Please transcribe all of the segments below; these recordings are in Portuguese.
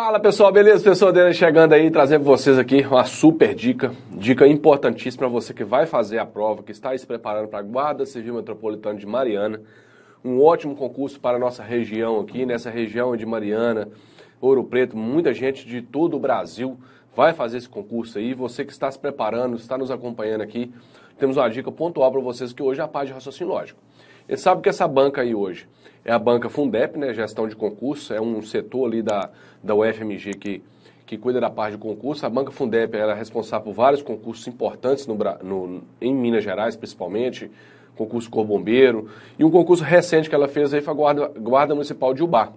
Fala pessoal, beleza? Pessoal dele chegando aí, trazendo para vocês aqui uma super dica, dica importantíssima para você que vai fazer a prova, que está se preparando para a Guarda Civil Metropolitana de Mariana. Um ótimo concurso para a nossa região aqui, nessa região de Mariana, Ouro Preto, muita gente de todo o Brasil vai fazer esse concurso aí. Você que está se preparando, está nos acompanhando aqui, temos uma dica pontual para vocês que hoje é a parte de raciocínio lógico. Ele sabe que é essa banca aí hoje é a banca Fundep, né, gestão de concurso, é um setor ali da, da UFMG que, que cuida da parte de concurso. A banca Fundep era é responsável por vários concursos importantes no, no, em Minas Gerais, principalmente, concurso Cor Bombeiro, e um concurso recente que ela fez aí foi a Guarda, Guarda Municipal de Uba,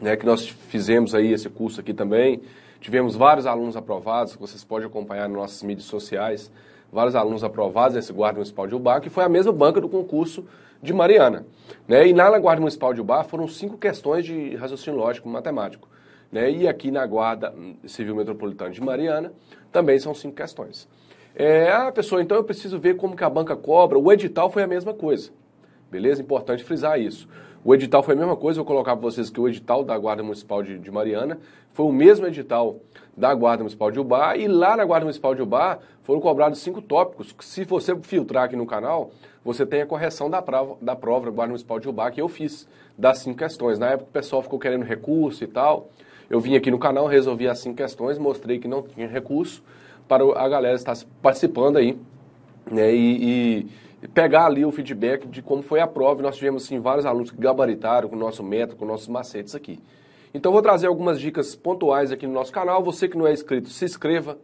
né, que nós fizemos aí esse curso aqui também, Tivemos vários alunos aprovados, que vocês podem acompanhar nas nossas mídias sociais, vários alunos aprovados nesse Guarda Municipal de Ubá, que foi a mesma banca do concurso de Mariana. Né? E na Guarda Municipal de Ubá foram cinco questões de raciocínio lógico matemático. Né? E aqui na Guarda Civil Metropolitana de Mariana também são cinco questões. É, ah, pessoal, então eu preciso ver como que a banca cobra. O edital foi a mesma coisa. Beleza? Importante frisar isso. O edital foi a mesma coisa, eu vou colocar para vocês que o edital da Guarda Municipal de, de, Mariana foi o mesmo edital da Guarda Municipal de Ubar e lá na Guarda Municipal de Ubar foram cobrados cinco tópicos, que se você filtrar aqui no canal, você tem a correção da prova da, prova da Guarda Municipal de Ubar que eu fiz, das cinco questões. Na época o pessoal ficou querendo recurso e tal, eu vim aqui no canal, resolvi as cinco questões, mostrei que não tinha recurso, para a galera estar participando aí, né, e, e pegar ali o feedback de como foi a prova. nós tivemos, sim, vários alunos que gabaritaram com o nosso método, com nossos macetes aqui. Então, vou trazer algumas dicas pontuais aqui no nosso canal. Você que não é inscrito, se inscreva,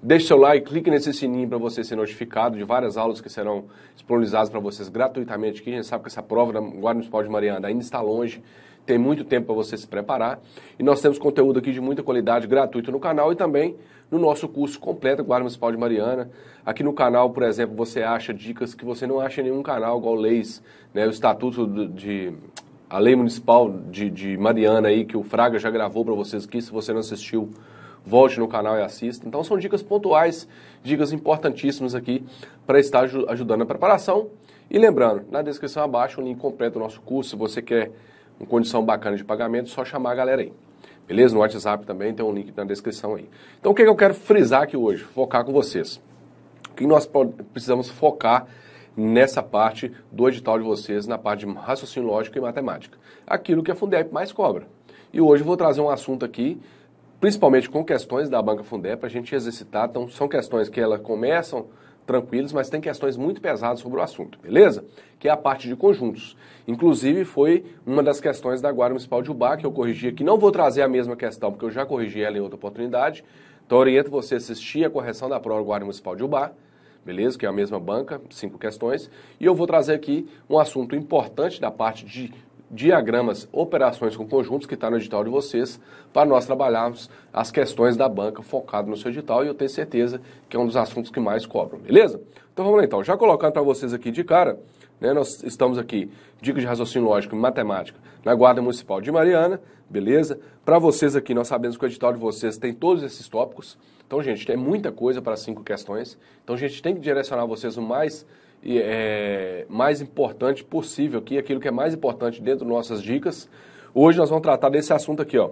deixe seu like, clique nesse sininho para você ser notificado de várias aulas que serão disponibilizadas para vocês gratuitamente. Que a gente sabe que essa prova da Guarda Municipal de Mariana ainda está longe tem muito tempo para você se preparar. E nós temos conteúdo aqui de muita qualidade, gratuito no canal e também no nosso curso completo Guarda Municipal de Mariana. Aqui no canal, por exemplo, você acha dicas que você não acha em nenhum canal, igual leis, né, o Estatuto de. A lei municipal de, de Mariana aí, que o Fraga já gravou para vocês aqui, se você não assistiu, volte no canal e assista. Então são dicas pontuais, dicas importantíssimas aqui para estar ajudando a preparação. E lembrando, na descrição abaixo o link completo do nosso curso, se você quer uma condição bacana de pagamento, só chamar a galera aí. Beleza? No WhatsApp também tem um link na descrição aí. Então, o que, é que eu quero frisar aqui hoje? Focar com vocês. O que nós precisamos focar nessa parte do edital de vocês, na parte de raciocínio lógico e matemática. Aquilo que a Fundep mais cobra. E hoje eu vou trazer um assunto aqui, principalmente com questões da banca Fundep, para a gente exercitar. Então, são questões que elas começam tranquilos, mas tem questões muito pesadas sobre o assunto, beleza? Que é a parte de conjuntos. Inclusive, foi uma das questões da Guarda Municipal de Ubá, que eu corrigi aqui. Não vou trazer a mesma questão, porque eu já corrigi ela em outra oportunidade. Então, oriento você a assistir a correção da prova Guarda Municipal de Ubá, beleza? Que é a mesma banca, cinco questões. E eu vou trazer aqui um assunto importante da parte de diagramas, operações com conjuntos, que está no edital de vocês, para nós trabalharmos as questões da banca focado no seu edital e eu tenho certeza que é um dos assuntos que mais cobram, beleza? Então vamos lá então, já colocando para vocês aqui de cara, né, nós estamos aqui, dica de raciocínio lógico e matemática, na Guarda Municipal de Mariana, beleza? Para vocês aqui, nós sabemos que o edital de vocês tem todos esses tópicos, então gente, tem muita coisa para cinco questões, então a gente tem que direcionar vocês o mais é, mais importante possível aqui, aquilo que é mais importante dentro das nossas dicas. Hoje nós vamos tratar desse assunto aqui, ó,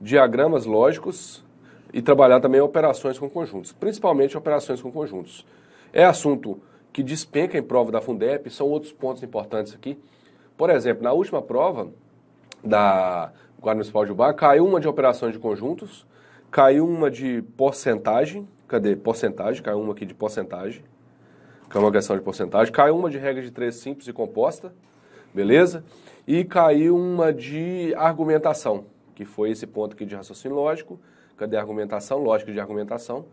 diagramas lógicos e trabalhar também operações com conjuntos, principalmente operações com conjuntos. É assunto que despenca em prova da Fundep, são outros pontos importantes aqui. Por exemplo, na última prova da Guarda Municipal de Ubá, caiu uma de operações de conjuntos, caiu uma de porcentagem, cadê? Porcentagem, caiu uma aqui de porcentagem, que é uma questão de porcentagem. Caiu uma de regra de três simples e composta, beleza? E caiu uma de argumentação, que foi esse ponto aqui de raciocínio lógico. Cadê a argumentação? Lógica de argumentação.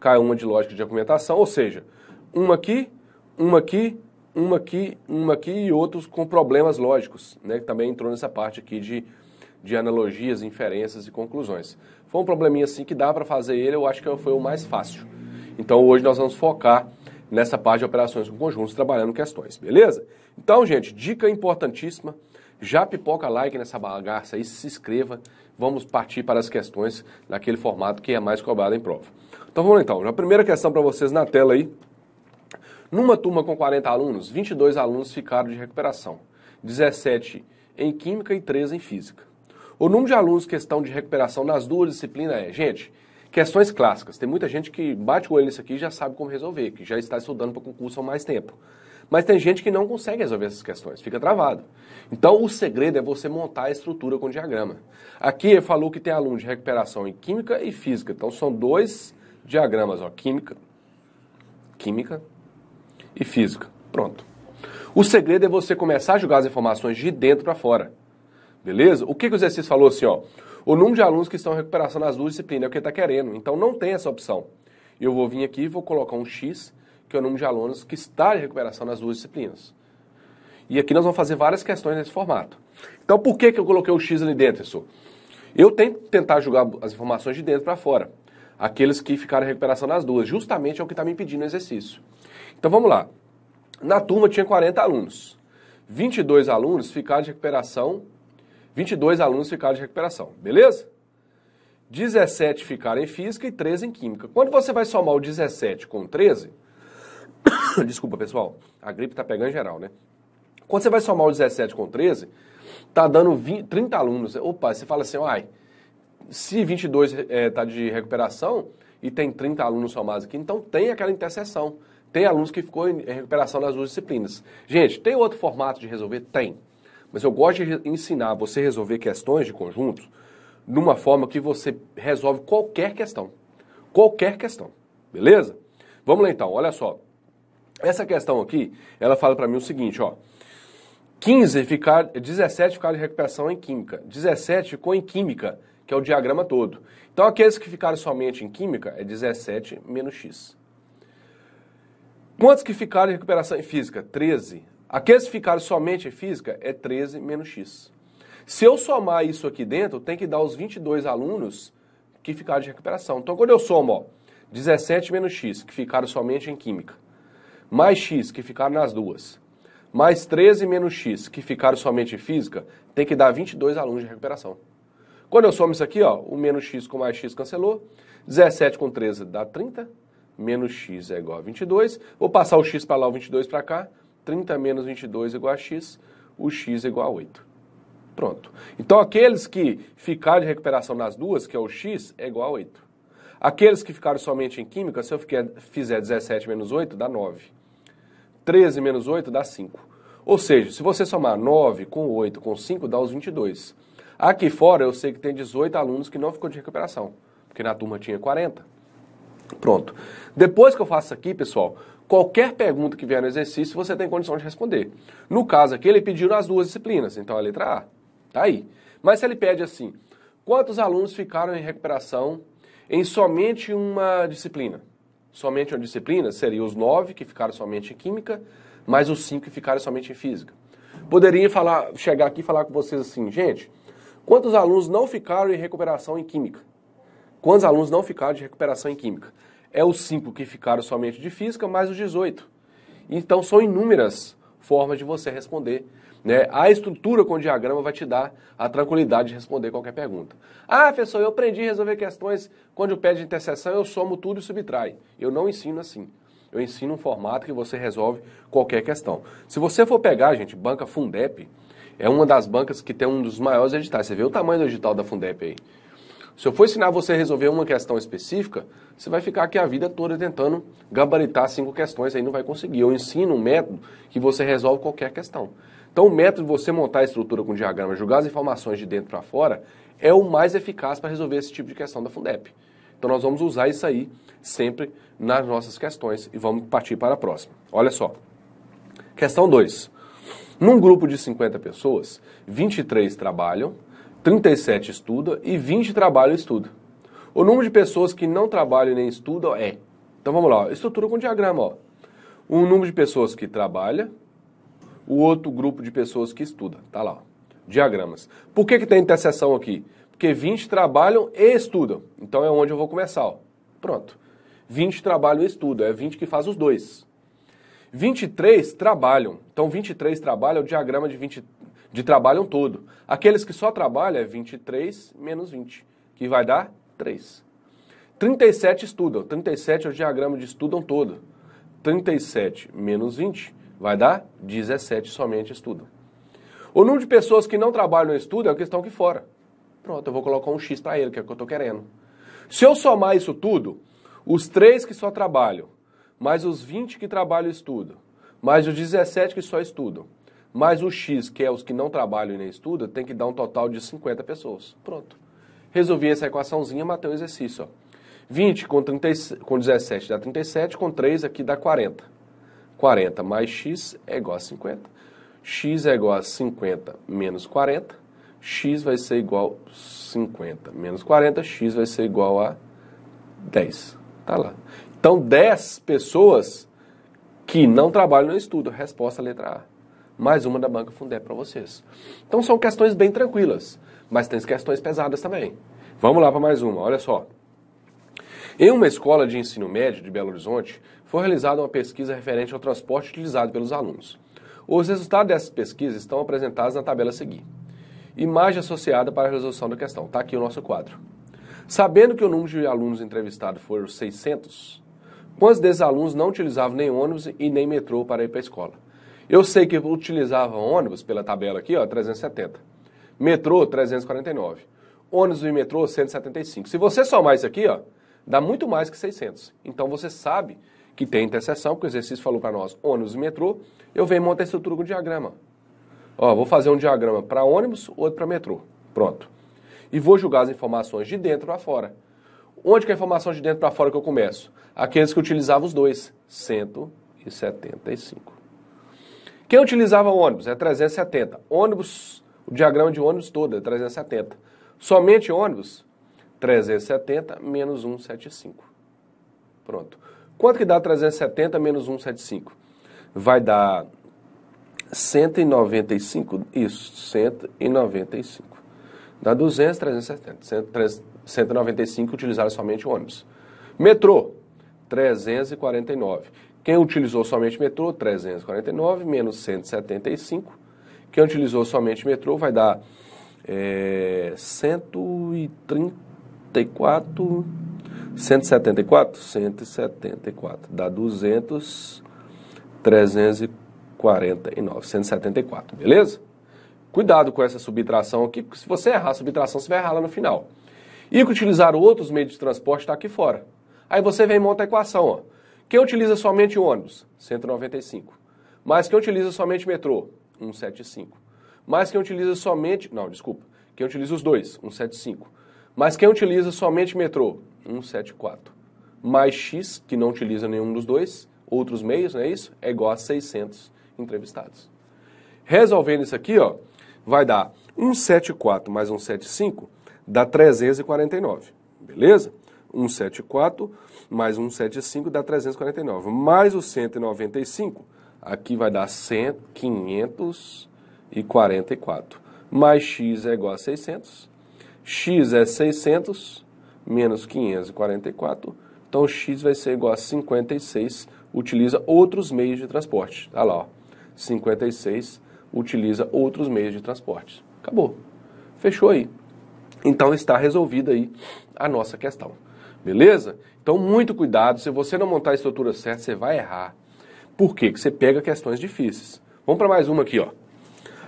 Caiu uma de lógica de argumentação, ou seja, uma aqui, uma aqui, uma aqui, uma aqui e outros com problemas lógicos, né? Que também entrou nessa parte aqui de, de analogias, inferências e conclusões. Foi um probleminha assim que dá para fazer ele, eu acho que foi o mais fácil. Então hoje nós vamos focar nessa parte de operações com conjuntos, trabalhando questões, beleza? Então, gente, dica importantíssima. Já pipoca like nessa bagaça aí, se inscreva. Vamos partir para as questões naquele formato que é mais cobrado em prova. Então vamos lá então. A primeira questão para vocês na tela aí. Numa turma com 40 alunos, 22 alunos ficaram de recuperação, 17 em química e 13 em física. O número de alunos que estão de recuperação nas duas disciplinas é, gente, Questões clássicas. Tem muita gente que bate o olho nisso aqui e já sabe como resolver, que já está estudando para concurso há mais tempo. Mas tem gente que não consegue resolver essas questões, fica travado. Então, o segredo é você montar a estrutura com diagrama. Aqui ele falou que tem aluno de recuperação em química e física. Então, são dois diagramas, ó, química, química e física. Pronto. O segredo é você começar a jogar as informações de dentro para fora. Beleza? O que, que o exercício falou assim, ó? o número de alunos que estão em recuperação nas duas disciplinas, é o que ele está querendo. Então não tem essa opção. Eu vou vir aqui e vou colocar um X, que é o número de alunos que está em recuperação nas duas disciplinas. E aqui nós vamos fazer várias questões nesse formato. Então por que, que eu coloquei o X ali dentro, professor? Eu tenho que tentar jogar as informações de dentro para fora. Aqueles que ficaram em recuperação nas duas. Justamente é o que está me impedindo o exercício. Então vamos lá. Na turma tinha 40 alunos. 22 alunos ficaram de recuperação 22 alunos ficaram de recuperação, beleza? 17 ficaram em física e 13 em química. Quando você vai somar o 17 com 13, desculpa pessoal, a gripe está pegando em geral, né? Quando você vai somar o 17 com 13, tá dando 20, 30 alunos. Opa, você fala assim, ai, se 22 está é, de recuperação e tem 30 alunos somados aqui, então tem aquela interseção. Tem alunos que ficou em recuperação nas duas disciplinas. Gente, tem outro formato de resolver? Tem. Mas eu gosto de ensinar você resolver questões de conjunto uma forma que você resolve qualquer questão. Qualquer questão. Beleza? Vamos lá então, olha só. Essa questão aqui, ela fala para mim o seguinte, ó. 15 ficar, 17 ficaram em recuperação em química, 17 ficou em química, que é o diagrama todo. Então aqueles que ficaram somente em química é 17 menos x. Quantos que ficaram em recuperação em física? 13. Aqueles que ficaram somente em física é 13 menos x. Se eu somar isso aqui dentro, tem que dar os 22 alunos que ficaram de recuperação. Então, quando eu somo, ó, 17 menos x, que ficaram somente em química, mais x, que ficaram nas duas, mais 13 menos x, que ficaram somente em física, tem que dar 22 alunos de recuperação. Quando eu somo isso aqui, ó, o menos x com mais x cancelou, 17 com 13 dá 30, menos x é igual a 22, vou passar o x para lá, o 22 para cá, 30 menos 22 igual a x, o x é igual a 8. Pronto. Então, aqueles que ficaram de recuperação nas duas, que é o x, é igual a 8. Aqueles que ficaram somente em química, se eu fizer 17 menos 8, dá 9. 13 menos 8 dá 5. Ou seja, se você somar 9 com 8 com 5, dá os 22. Aqui fora, eu sei que tem 18 alunos que não ficou de recuperação, porque na turma tinha 40. Pronto. Depois que eu faço isso aqui, pessoal, Qualquer pergunta que vier no exercício, você tem condição de responder. No caso aqui, ele pediu as duas disciplinas, então a letra A. Tá aí. Mas se ele pede assim, quantos alunos ficaram em recuperação em somente uma disciplina? Somente uma disciplina seria os nove que ficaram somente em química, mais os cinco que ficaram somente em física. Poderia falar, chegar aqui e falar com vocês assim, gente, quantos alunos não ficaram em recuperação em química? Quantos alunos não ficaram de recuperação em química? é os 5 que ficaram somente de física, mais os 18. Então são inúmeras formas de você responder. Né? A estrutura com o diagrama vai te dar a tranquilidade de responder qualquer pergunta. Ah, professor, eu aprendi a resolver questões quando eu pede interseção, eu somo tudo e subtrai. Eu não ensino assim. Eu ensino um formato que você resolve qualquer questão. Se você for pegar, gente, banca Fundep, é uma das bancas que tem um dos maiores editais. Você vê o tamanho do edital da Fundep aí. Se eu for ensinar você a resolver uma questão específica, você vai ficar aqui a vida toda tentando gabaritar cinco questões, aí não vai conseguir. Eu ensino um método que você resolve qualquer questão. Então, o método de você montar a estrutura com diagrama, julgar as informações de dentro para fora, é o mais eficaz para resolver esse tipo de questão da Fundep. Então, nós vamos usar isso aí sempre nas nossas questões e vamos partir para a próxima. Olha só. Questão 2. Num grupo de 50 pessoas, 23 trabalham 37 estuda e 20 trabalha e estuda. O número de pessoas que não trabalham nem estudam é. Então vamos lá, estrutura com diagrama. Ó. Um número de pessoas que trabalha, o outro grupo de pessoas que estuda. Tá lá, ó. diagramas. Por que, que tem interseção aqui? Porque 20 trabalham e estudam. Então é onde eu vou começar. Ó. Pronto. 20 trabalham e estudam, é 20 que faz os dois. 23 trabalham. Então 23 trabalha é o diagrama de 23 de trabalho um todo. Aqueles que só trabalham é 23 menos 20, que vai dar 3. 37 estudam. 37 é o diagrama de estudam todo. 37 menos 20 vai dar 17 somente estudam. O número de pessoas que não trabalham no estudam é o que estão aqui fora. Pronto, eu vou colocar um X para ele, que é o que eu estou querendo. Se eu somar isso tudo, os 3 que só trabalham, mais os 20 que trabalham e estudam, mais os 17 que só estudam, mais o X, que é os que não trabalham e nem estudam, tem que dar um total de 50 pessoas. Pronto. Resolvi essa equaçãozinha, matei o exercício. Ó. 20 com, 30, com 17 dá 37, com 3 aqui dá 40. 40 mais x é igual a 50. x é igual a 50 menos 40. x vai ser igual a 50 menos 40. x vai ser igual a 10. Tá lá. Então, 10 pessoas que não trabalham no estudo. Resposta letra A mais uma da banca Fundeb para vocês. Então são questões bem tranquilas, mas tem questões pesadas também. Vamos lá para mais uma, olha só. Em uma escola de ensino médio de Belo Horizonte, foi realizada uma pesquisa referente ao transporte utilizado pelos alunos. Os resultados dessas pesquisas estão apresentados na tabela a seguir. Imagem associada para a resolução da questão. Está aqui o nosso quadro. Sabendo que o número de alunos entrevistados foram 600, quantos desses alunos não utilizavam nem ônibus e nem metrô para ir para a escola? Eu sei que eu utilizava ônibus pela tabela aqui, ó, 370. Metrô, 349. Ônibus e metrô, 175. Se você somar isso aqui, ó, dá muito mais que 600. Então você sabe que tem interseção, porque o exercício falou para nós ônibus e metrô. Eu venho montar a estrutura com o diagrama. Ó, vou fazer um diagrama para ônibus, outro para metrô. Pronto. E vou julgar as informações de dentro para fora. Onde que é a informação de dentro para fora que eu começo? Aqueles que utilizavam os dois. 175. Quem utilizava ônibus? É 370. Ônibus, o diagrama de ônibus todo é 370. Somente ônibus? 370 menos 175. Pronto. Quanto que dá 370 menos 175? Vai dar 195? Isso, 195. Dá 200, 370. 195 utilizaram somente ônibus. Metrô, 349. Quem utilizou somente metrô, 349 menos 175. Quem utilizou somente metrô vai dar é, 134, 174, 174, dá 200, 349, 174, beleza? Cuidado com essa subtração aqui, porque se você errar a subtração, você vai errar lá no final. E que utilizar outros meios de transporte está aqui fora. Aí você vem e monta a equação, ó. Quem utiliza somente ônibus? 195. Mas quem utiliza somente metrô? 175. Mas quem utiliza somente. Não, desculpa. Quem utiliza os dois? 175. Mas quem utiliza somente metrô? 174. Mais X, que não utiliza nenhum dos dois, outros meios, não é isso? É igual a 600 entrevistados. Resolvendo isso aqui, ó, vai dar 174 mais 175 dá 349. Beleza? 174 mais 175 dá 349. Mais o 195, aqui vai dar 100, 544. Mais x é igual a 600. x é 600 menos 544. Então x vai ser igual a 56. Utiliza outros meios de transporte. Olha tá lá, ó. 56 utiliza outros meios de transporte. Acabou. Fechou aí. Então está resolvida aí a nossa questão. Beleza? Então, muito cuidado. Se você não montar a estrutura certa, você vai errar. Por quê? Porque você pega questões difíceis. Vamos para mais uma aqui, ó.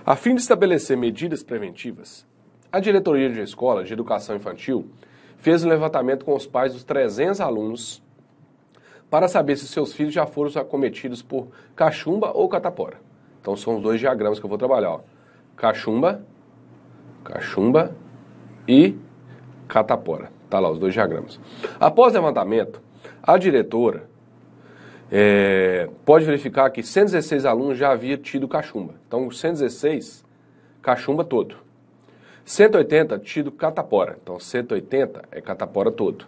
A fim de estabelecer medidas preventivas, a diretoria de escola de educação infantil fez um levantamento com os pais dos 300 alunos para saber se seus filhos já foram acometidos por cachumba ou catapora. Então são os dois diagramas que eu vou trabalhar, ó. Cachumba, cachumba e Catapora. Tá lá os dois diagramas. Após levantamento, a diretora é, pode verificar que 116 alunos já havia tido cachumba. Então, 116, cachumba todo. 180 tido catapora. Então, 180 é catapora todo.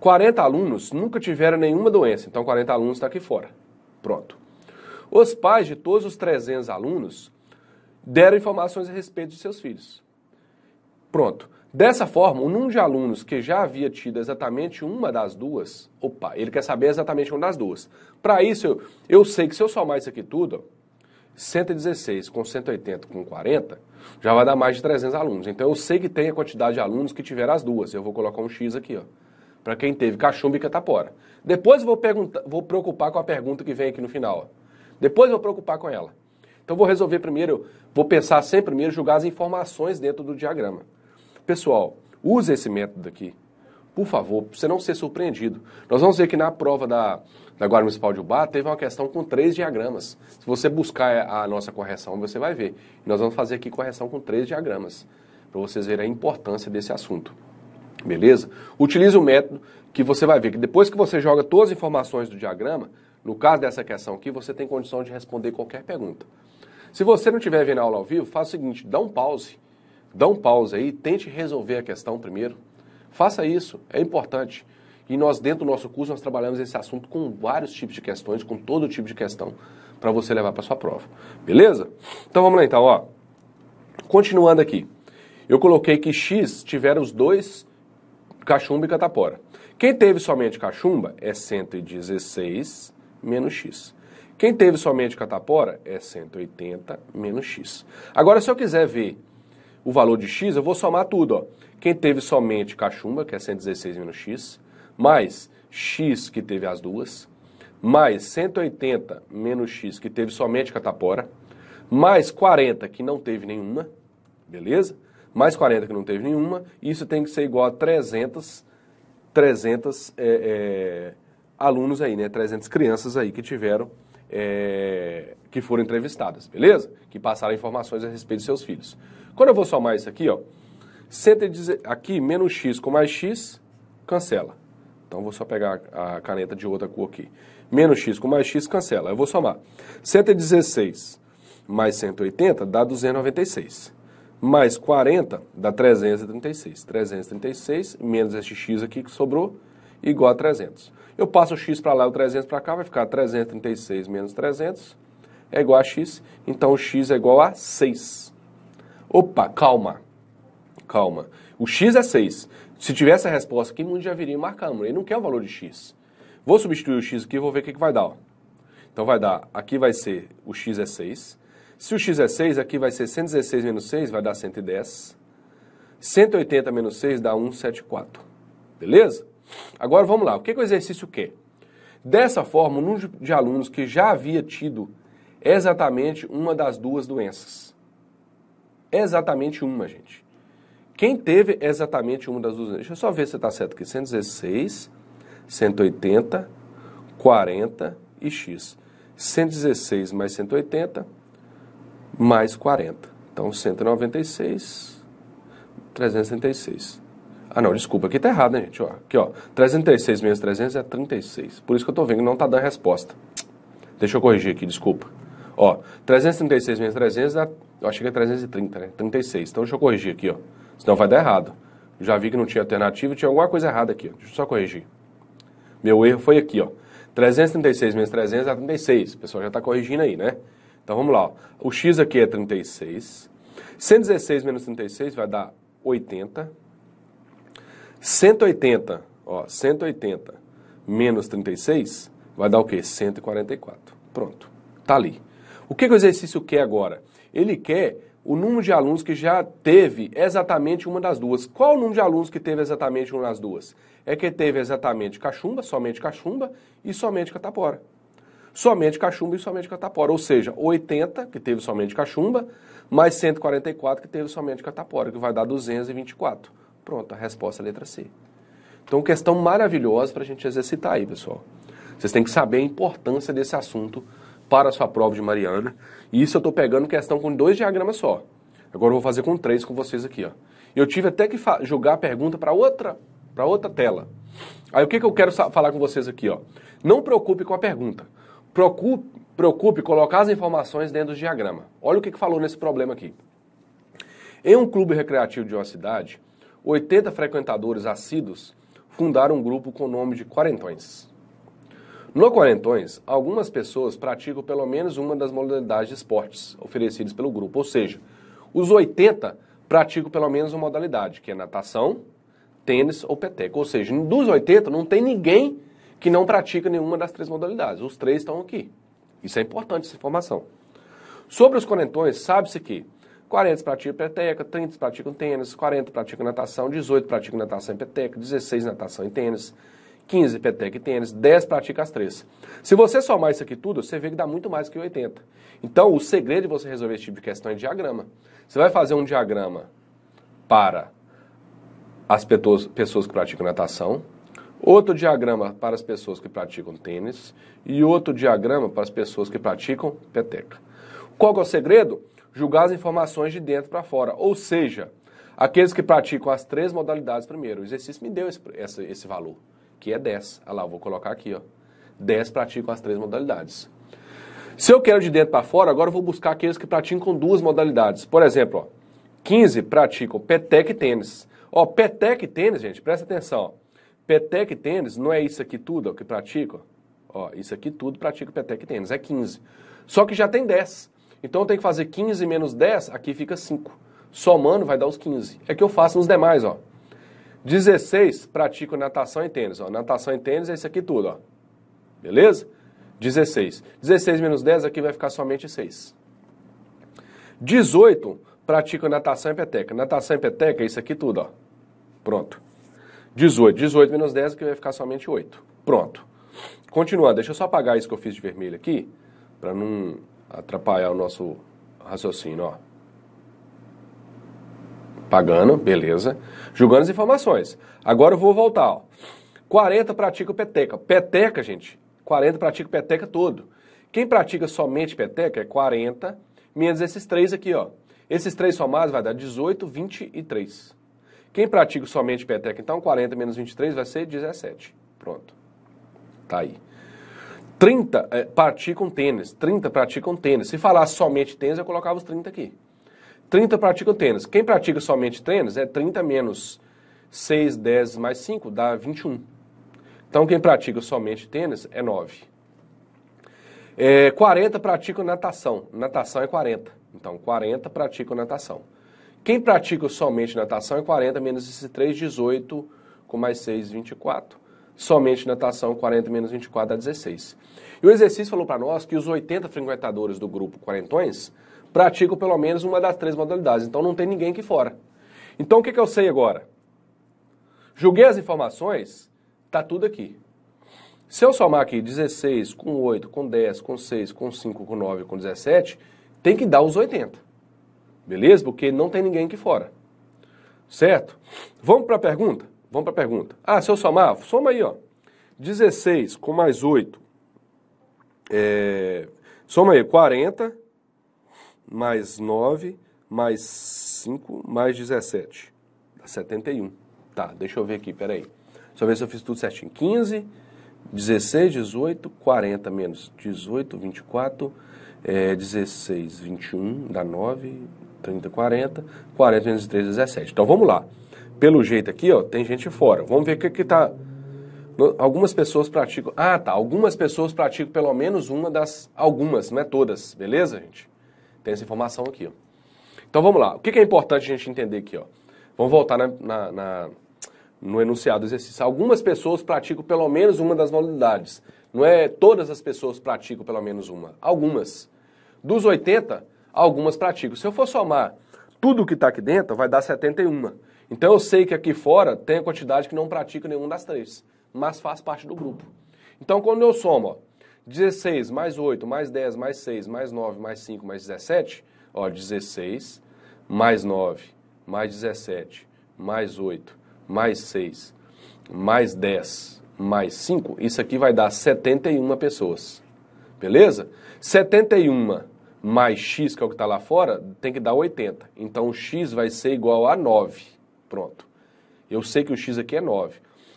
40 alunos nunca tiveram nenhuma doença. Então, 40 alunos está aqui fora. Pronto. Os pais de todos os 300 alunos deram informações a respeito de seus filhos. Pronto. Dessa forma, o número de alunos que já havia tido exatamente uma das duas, opa, ele quer saber exatamente uma das duas. Para isso, eu, eu sei que se eu somar isso aqui tudo, 116 com 180 com 40, já vai dar mais de 300 alunos. Então eu sei que tem a quantidade de alunos que tiveram as duas. Eu vou colocar um X aqui, ó, para quem teve cachumba e catapora. Depois eu vou, vou preocupar com a pergunta que vem aqui no final. Ó. Depois eu vou preocupar com ela. Então vou resolver primeiro, vou pensar sempre primeiro, julgar as informações dentro do diagrama. Pessoal, use esse método aqui. Por favor, para você não ser surpreendido. Nós vamos ver que na prova da, da Guarda Municipal de Ubá teve uma questão com três diagramas. Se você buscar é, a nossa correção, você vai ver. Nós vamos fazer aqui correção com três diagramas, para vocês verem a importância desse assunto. Beleza? Utilize o método que você vai ver que depois que você joga todas as informações do diagrama, no caso dessa questão aqui, você tem condição de responder qualquer pergunta. Se você não estiver vendo a aula ao vivo, faça o seguinte, dá um pause dá um pause aí, tente resolver a questão primeiro. Faça isso, é importante. E nós, dentro do nosso curso, nós trabalhamos esse assunto com vários tipos de questões, com todo tipo de questão, para você levar para sua prova. Beleza? Então vamos lá então, ó. Continuando aqui. Eu coloquei que X tiveram os dois cachumba e catapora. Quem teve somente cachumba é 116 menos X. Quem teve somente catapora é 180 menos X. Agora, se eu quiser ver o valor de x, eu vou somar tudo. Ó. Quem teve somente cachumba, que é 116 menos x, mais x que teve as duas, mais 180 menos x que teve somente catapora, mais 40 que não teve nenhuma, beleza? Mais 40 que não teve nenhuma, isso tem que ser igual a 300, 300 é, é, alunos aí, né? 300 crianças aí que tiveram é, que foram entrevistadas, beleza? Que passaram informações a respeito de seus filhos. Quando eu vou somar isso aqui, ó, 110, aqui menos x com mais x, cancela. Então vou só pegar a caneta de outra cor aqui. Menos x com mais x, cancela. Eu vou somar. 116 mais 180 dá 296. Mais 40 dá 336. 336 menos este x aqui que sobrou, igual a 300. Eu passo o x para lá e o 300 para cá, vai ficar 336 menos 300 é igual a x. Então o x é igual a 6. Opa, calma. Calma. O X é 6. Se tivesse a resposta aqui, mundo já viria marcando. Ele não quer o valor de X. Vou substituir o X aqui e vou ver o que, que vai dar. Ó. Então vai dar, aqui vai ser, o X é 6. Se o X é 6, aqui vai ser 116 menos 6, vai dar 110. 180 menos 6 dá 174. Beleza? Agora vamos lá. O que, que o exercício quer? Dessa forma, o número de alunos que já havia tido exatamente uma das duas doenças exatamente uma, gente. Quem teve exatamente uma das duas? Deixa eu só ver se está certo aqui. 116, 180, 40 e x. 116 mais 180, mais 40. Então, 196, 366. Ah, não, desculpa, aqui está errado, né, gente? Ó, aqui, ó, 336 menos 300 é 36. Por isso que eu estou vendo que não está dando resposta. Deixa eu corrigir aqui, desculpa. Ó, 336 menos 300 dá eu achei que é 330, né? 36. Então deixa eu corrigir aqui, ó. Senão vai dar errado. já vi que não tinha alternativa, tinha alguma coisa errada aqui. Ó. Deixa eu só corrigir. Meu erro foi aqui, ó. 336 menos 300 é 36. O pessoal já está corrigindo aí, né? Então vamos lá. Ó. O x aqui é 36. 116 menos 36 vai dar 80. 180, ó, 180 menos 36 vai dar o quê? 144. Pronto. Tá ali. O que, que o exercício quer agora? ele quer o número de alunos que já teve exatamente uma das duas. Qual o número de alunos que teve exatamente uma das duas? É que teve exatamente cachumba, somente cachumba e somente catapora. Somente cachumba e somente catapora. Ou seja, 80 que teve somente cachumba, mais 144 que teve somente catapora, que vai dar 224. Pronto, a resposta é a letra C. Então, questão maravilhosa para a gente exercitar aí, pessoal. Vocês têm que saber a importância desse assunto para a sua prova de Mariana. E isso eu estou pegando questão com dois diagramas só. Agora eu vou fazer com três com vocês aqui. Ó. Eu tive até que jogar a pergunta para outra, outra tela. Aí o que, que eu quero falar com vocês aqui? Ó? Não preocupe com a pergunta. Preocupe, preocupe colocar as informações dentro do diagrama. Olha o que, que falou nesse problema aqui. Em um clube recreativo de uma cidade, 80 frequentadores assíduos fundaram um grupo com o nome de Quarentões. No Quarentões, algumas pessoas praticam pelo menos uma das modalidades de esportes oferecidas pelo grupo, ou seja, os 80 praticam pelo menos uma modalidade, que é natação, tênis ou peteca. Ou seja, dos 80 não tem ninguém que não pratica nenhuma das três modalidades. Os três estão aqui. Isso é importante, essa informação. Sobre os quarentões, sabe-se que 40 praticam peteca, 30 praticam tênis, 40 praticam natação, 18 praticam natação e peteca, 16 natação e tênis, 15 peteca e tênis, 10 pratica as três. Se você somar isso aqui tudo, você vê que dá muito mais que 80. Então, o segredo de você resolver esse tipo de questão é diagrama. Você vai fazer um diagrama para as pessoas que praticam natação, outro diagrama para as pessoas que praticam tênis e outro diagrama para as pessoas que praticam peteca. Qual é o segredo? Julgar as informações de dentro para fora, ou seja, aqueles que praticam as três modalidades primeiro. O exercício me deu esse, esse, esse valor que é 10. Olha lá, eu vou colocar aqui, ó. 10 praticam as três modalidades. Se eu quero de dentro para fora, agora eu vou buscar aqueles que praticam duas modalidades. Por exemplo, ó, 15 praticam petec e tênis. Ó, petec e tênis, gente, presta atenção. Ó. Petec e tênis não é isso aqui tudo ó, que praticam. Ó, isso aqui tudo pratica petec e tênis, é 15. Só que já tem 10. Então eu tenho que fazer 15 menos 10, aqui fica 5. Somando vai dar os 15. É que eu faço nos demais, ó. 16, pratico natação e tênis. Ó. Natação e tênis é isso aqui tudo. Ó. Beleza? 16. 16 menos 10 aqui vai ficar somente 6. 18, pratico natação e peteca. Natação e peteca é isso aqui tudo. Ó. Pronto. 18. 18 menos 10 aqui vai ficar somente 8. Pronto. Continuando, deixa eu só apagar isso que eu fiz de vermelho aqui, para não atrapalhar o nosso raciocínio. Ó pagando, beleza. Julgando as informações. Agora eu vou voltar. Ó. 40 pratica peteca. Peteca, gente, 40 pratica peteca todo. Quem pratica somente peteca é 40 menos esses três aqui, ó. Esses três somados vai dar 18, 23. Quem pratica somente peteca, então 40 menos 23 vai ser 17. Pronto. Tá aí. 30 é, eh, praticam tênis, 30 praticam tênis. Se falar somente tênis, eu colocava os 30 aqui. 30 praticam tênis. Quem pratica somente tênis é 30 menos 6, 10 mais 5 dá 21. Então, quem pratica somente tênis é 9. É, 40 praticam natação. Natação é 40. Então, 40 praticam natação. Quem pratica somente natação é 40 menos esse 3, 18, com mais 6, 24. Somente natação, 40 menos 24 dá 16. E o exercício falou para nós que os 80 frequentadores do grupo Quarentões praticam pelo menos uma das três modalidades. Então não tem ninguém aqui fora. Então o que, que eu sei agora? Julguei as informações, está tudo aqui. Se eu somar aqui 16 com 8, com 10, com 6, com 5, com 9, com 17, tem que dar os 80. Beleza? Porque não tem ninguém aqui fora. Certo? Vamos para a pergunta? Vamos para a pergunta. Ah, se eu somar, soma aí, ó. 16 com mais 8. É, soma aí, 40 mais 9, mais 5, mais 17. Dá 71. Tá, deixa eu ver aqui, peraí. Deixa eu ver se eu fiz tudo certinho. 15, 16, 18, 40 menos 18, 24, é, 16, 21, dá 9, 30, 40, 40 menos 3, 17. Então vamos lá. Pelo jeito aqui, ó, tem gente fora. Vamos ver o que que tá... Algumas pessoas praticam... Ah, tá. Algumas pessoas praticam pelo menos uma das... Algumas, não é todas. Beleza, gente? Tem essa informação aqui. Então vamos lá. O que é importante a gente entender aqui? Ó? Vamos voltar na, na, na, no enunciado do exercício. Algumas pessoas praticam pelo menos uma das modalidades. Não é todas as pessoas praticam pelo menos uma. Algumas. Dos 80, algumas praticam. Se eu for somar tudo que está aqui dentro, vai dar 71. Então eu sei que aqui fora tem a quantidade que não pratica nenhuma das três, mas faz parte do grupo. Então quando eu somo, ó, 16 mais 8 mais 10 mais 6 mais 9 mais 5 mais 17, ó, 16 mais 9 mais 17 mais 8 mais 6 mais 10 mais 5, isso aqui vai dar 71 pessoas. Beleza? 71 mais x, que é o que está lá fora, tem que dar 80. Então x vai ser igual a 9. Pronto. Eu sei que o x aqui é 9.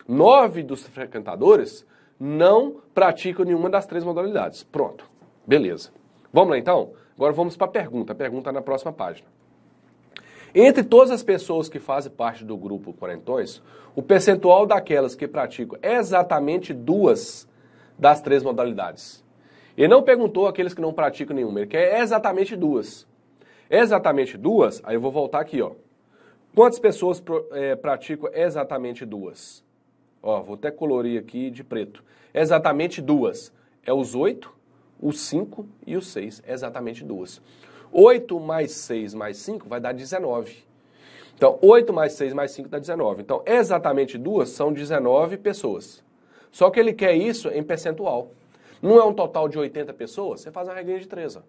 9 dos frequentadores não praticam nenhuma das três modalidades. Pronto. Beleza. Vamos lá então? Agora vamos para a pergunta. A pergunta na próxima página. Entre todas as pessoas que fazem parte do grupo Quarentões, o percentual daquelas que praticam é exatamente duas das três modalidades. Ele não perguntou aqueles que não praticam nenhuma, ele quer exatamente duas. Exatamente duas, aí eu vou voltar aqui, ó. Quantas pessoas é, praticam exatamente duas? Ó, vou até colorir aqui de preto. É exatamente duas. É os 8, os 5 e os 6. É exatamente duas. 8 mais 6 mais 5 vai dar 19. Então, 8 mais 6 mais 5 dá 19. Então, exatamente duas são 19 pessoas. Só que ele quer isso em percentual. Não é um total de 80 pessoas? Você faz a regra de 3. Ó.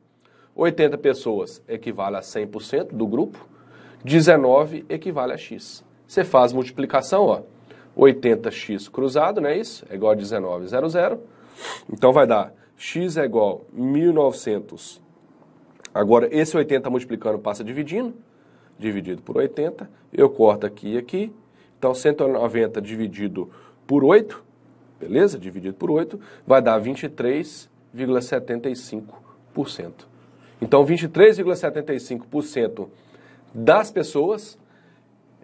80 pessoas equivale a 100% do grupo, 19 equivale a X. Você faz multiplicação, ó. 80x cruzado, não é isso? É igual a 19,00. Então vai dar x é igual 1900. Agora, esse 80 multiplicando passa dividindo. Dividido por 80. Eu corto aqui e aqui. Então, 190 dividido por 8. Beleza? Dividido por 8. Vai dar 23,75%. Então, 23,75% das pessoas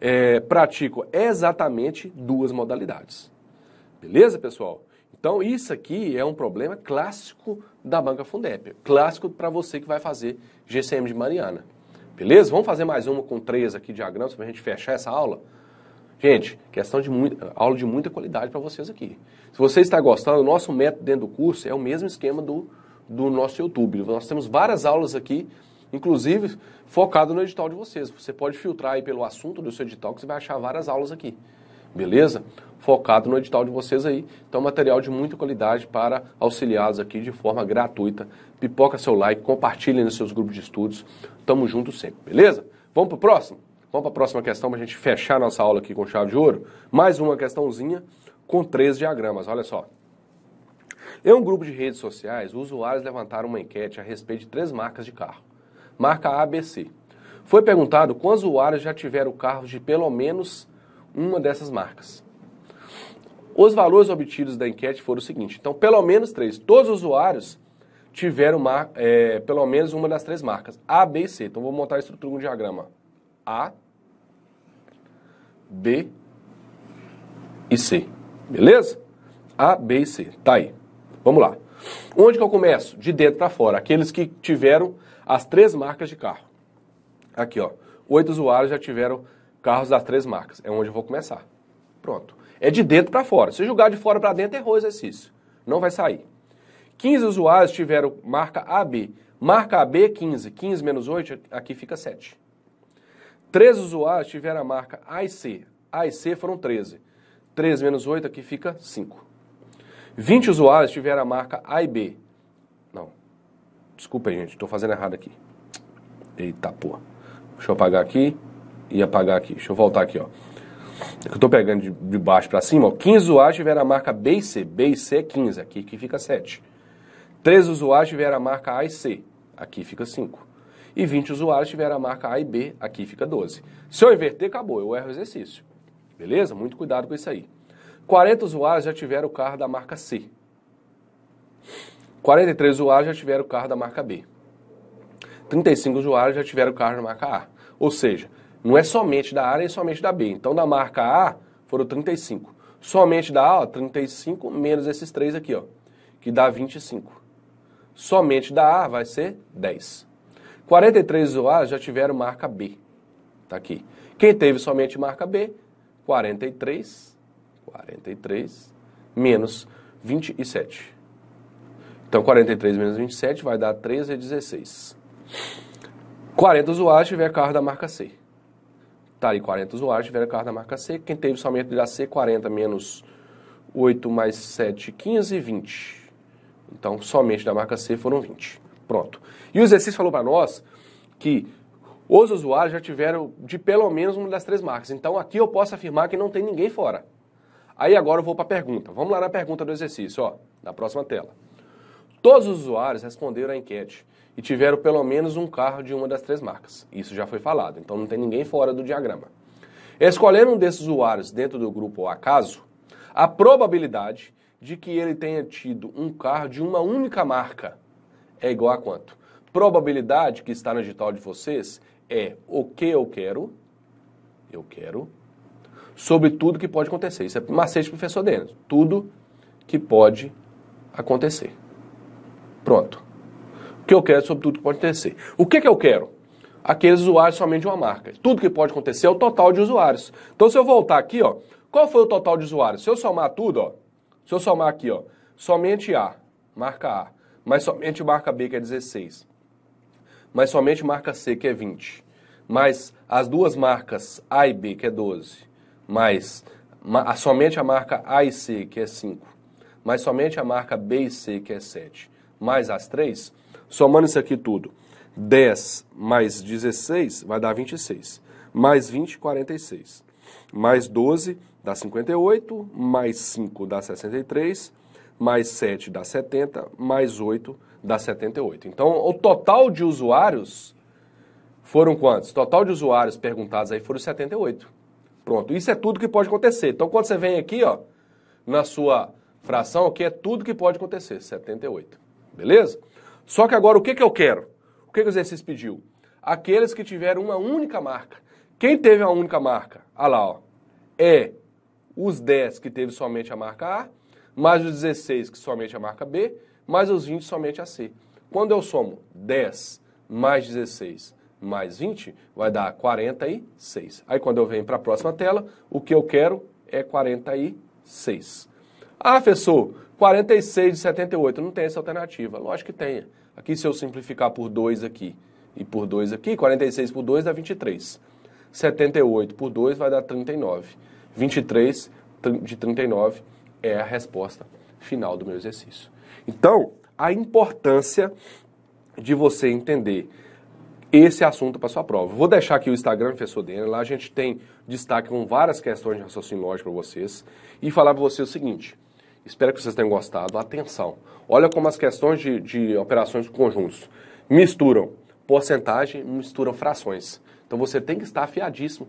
é, pratico exatamente duas modalidades. Beleza, pessoal? Então, isso aqui é um problema clássico da banca Fundep, clássico para você que vai fazer GCM de Mariana. Beleza? Vamos fazer mais uma com três aqui diagramas para a gente fechar essa aula? Gente, questão de muita, aula de muita qualidade para vocês aqui. Se você está gostando, o nosso método dentro do curso é o mesmo esquema do, do nosso YouTube. Nós temos várias aulas aqui Inclusive, focado no edital de vocês. Você pode filtrar aí pelo assunto do seu edital, que você vai achar várias aulas aqui. Beleza? Focado no edital de vocês aí. Então, material de muita qualidade para auxiliados aqui de forma gratuita. Pipoca seu like, compartilhe nos seus grupos de estudos. Tamo junto sempre, beleza? Vamos pro próximo? Vamos para a próxima questão para a gente fechar nossa aula aqui com chave de ouro. Mais uma questãozinha com três diagramas, olha só. Em um grupo de redes sociais, usuários levantaram uma enquete a respeito de três marcas de carro marca ABC. Foi perguntado quantos usuários já tiveram carros de pelo menos uma dessas marcas. Os valores obtidos da enquete foram os seguintes. Então, pelo menos três. Todos os usuários tiveram é, pelo menos uma das três marcas, A, B e C. Então, vou montar a estrutura de um diagrama. A, B e C. Beleza? A, B e C. Tá aí. Vamos lá. Onde que eu começo? De dentro para fora. Aqueles que tiveram as três marcas de carro. Aqui, ó. Oito usuários já tiveram carros das três marcas. É onde eu vou começar. Pronto. É de dentro para fora. Se jogar de fora para dentro, errou o exercício. Não vai sair. 15 usuários tiveram marca AB. Marca AB, 15. 15 menos 8, aqui fica 7. 13 usuários tiveram a marca A e C. A e C foram 13. 13 menos 8, aqui fica 5. 20 usuários tiveram a marca A e B. Desculpa aí, gente, tô fazendo errado aqui. Eita porra. Deixa eu apagar aqui e apagar aqui. Deixa eu voltar aqui, ó. É eu tô pegando de, de baixo para cima, ó. 15 usuários tiveram a marca B e C. B e C é 15, aqui que fica 7. 3 usuários tiveram a marca A e C, aqui fica 5. E 20 usuários tiveram a marca A e B, aqui fica 12. Se eu inverter, acabou, eu erro o exercício. Beleza? Muito cuidado com isso aí. 40 usuários já tiveram o carro da marca C. 43 usuários já tiveram carro da marca B. 35 usuários já tiveram carro da marca A. Ou seja, não é somente da A nem somente da B. Então, da marca A, foram 35. Somente da A, ó, 35 menos esses três aqui, ó, que dá 25. Somente da A vai ser 10. 43 usuários já tiveram marca B. Tá aqui. Quem teve somente marca B, 43, 43 menos 27. Então, 43 menos 27 vai dar 13 16. 40 usuários tiver carro da marca C. Tá aí, 40 usuários tiveram carro da marca C. Quem teve somente da C, 40 menos 8 mais 7, 15, 20. Então, somente da marca C foram 20. Pronto. E o exercício falou para nós que os usuários já tiveram de pelo menos uma das três marcas. Então, aqui eu posso afirmar que não tem ninguém fora. Aí agora eu vou para a pergunta. Vamos lá na pergunta do exercício, ó, na próxima tela. Todos os usuários responderam à enquete e tiveram pelo menos um carro de uma das três marcas. Isso já foi falado, então não tem ninguém fora do diagrama. Escolhendo um desses usuários dentro do grupo ao acaso, a probabilidade de que ele tenha tido um carro de uma única marca é igual a quanto? Probabilidade que está no digital de vocês é o que eu quero, eu quero, sobre tudo que pode acontecer. Isso é macete professor Denis. Tudo que pode acontecer. Pronto. O que eu quero é sobre tudo que pode acontecer. O que, que eu quero? Aqueles usuários somente de uma marca. Tudo que pode acontecer é o total de usuários. Então, se eu voltar aqui, ó, qual foi o total de usuários? Se eu somar tudo, ó, se eu somar aqui, ó, somente A, marca A, mas somente marca B, que é 16, mas somente marca C, que é 20, mais as duas marcas A e B, que é 12, mais somente a marca A e C, que é 5, mas somente a marca B e C, que é 7, mais as 3, somando isso aqui tudo, 10 mais 16 vai dar 26. Mais 20, 46. Mais 12 dá 58, mais 5 dá 63, mais 7 dá 70, mais 8 dá 78. Então, o total de usuários foram quantos? O Total de usuários perguntados aí foram 78. Pronto, isso é tudo que pode acontecer. Então, quando você vem aqui, ó, na sua fração, aqui é tudo que pode acontecer, 78. Beleza? Só que agora o que, que eu quero? O que, que o exercício pediu? Aqueles que tiveram uma única marca. Quem teve a única marca? Olha ah lá, ó. É os 10 que teve somente a marca A, mais os 16 que somente a marca B, mais os 20 somente a C. Quando eu somo 10 mais 16 mais 20, vai dar 46. Aí quando eu venho para a próxima tela, o que eu quero é 46. Ah, professor, 46 de 78. Não tem essa alternativa. Lógico que tenha. Aqui, se eu simplificar por 2 aqui e por 2 aqui, 46 por 2 dá 23. 78 por 2 vai dar 39. 23 de 39 é a resposta final do meu exercício. Então, a importância de você entender esse assunto para sua prova. Vou deixar aqui o Instagram, professor Dena, lá a gente tem destaque com várias questões de raciocínio lógico para vocês e falar para você o seguinte: Espero que vocês tenham gostado. Atenção! Olha como as questões de, de operações conjuntos misturam porcentagem, misturam frações. Então você tem que estar afiadíssimo.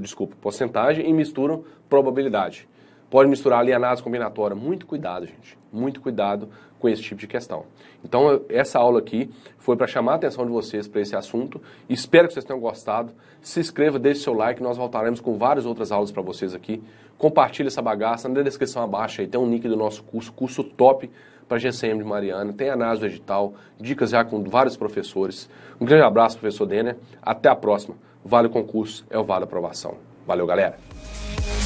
Desculpa, porcentagem e misturam probabilidade pode misturar ali análise combinatória. Muito cuidado, gente. Muito cuidado com esse tipo de questão. Então, essa aula aqui foi para chamar a atenção de vocês para esse assunto. Espero que vocês tenham gostado. Se inscreva, deixe seu like. Nós voltaremos com várias outras aulas para vocês aqui. Compartilhe essa bagaça. Na descrição abaixo aí tem um link do nosso curso, curso top para GCM de Mariana. Tem análise digital, dicas já com vários professores. Um grande abraço, professor Denner. Até a próxima. Vale o concurso, é o Vale a Aprovação. Valeu, galera!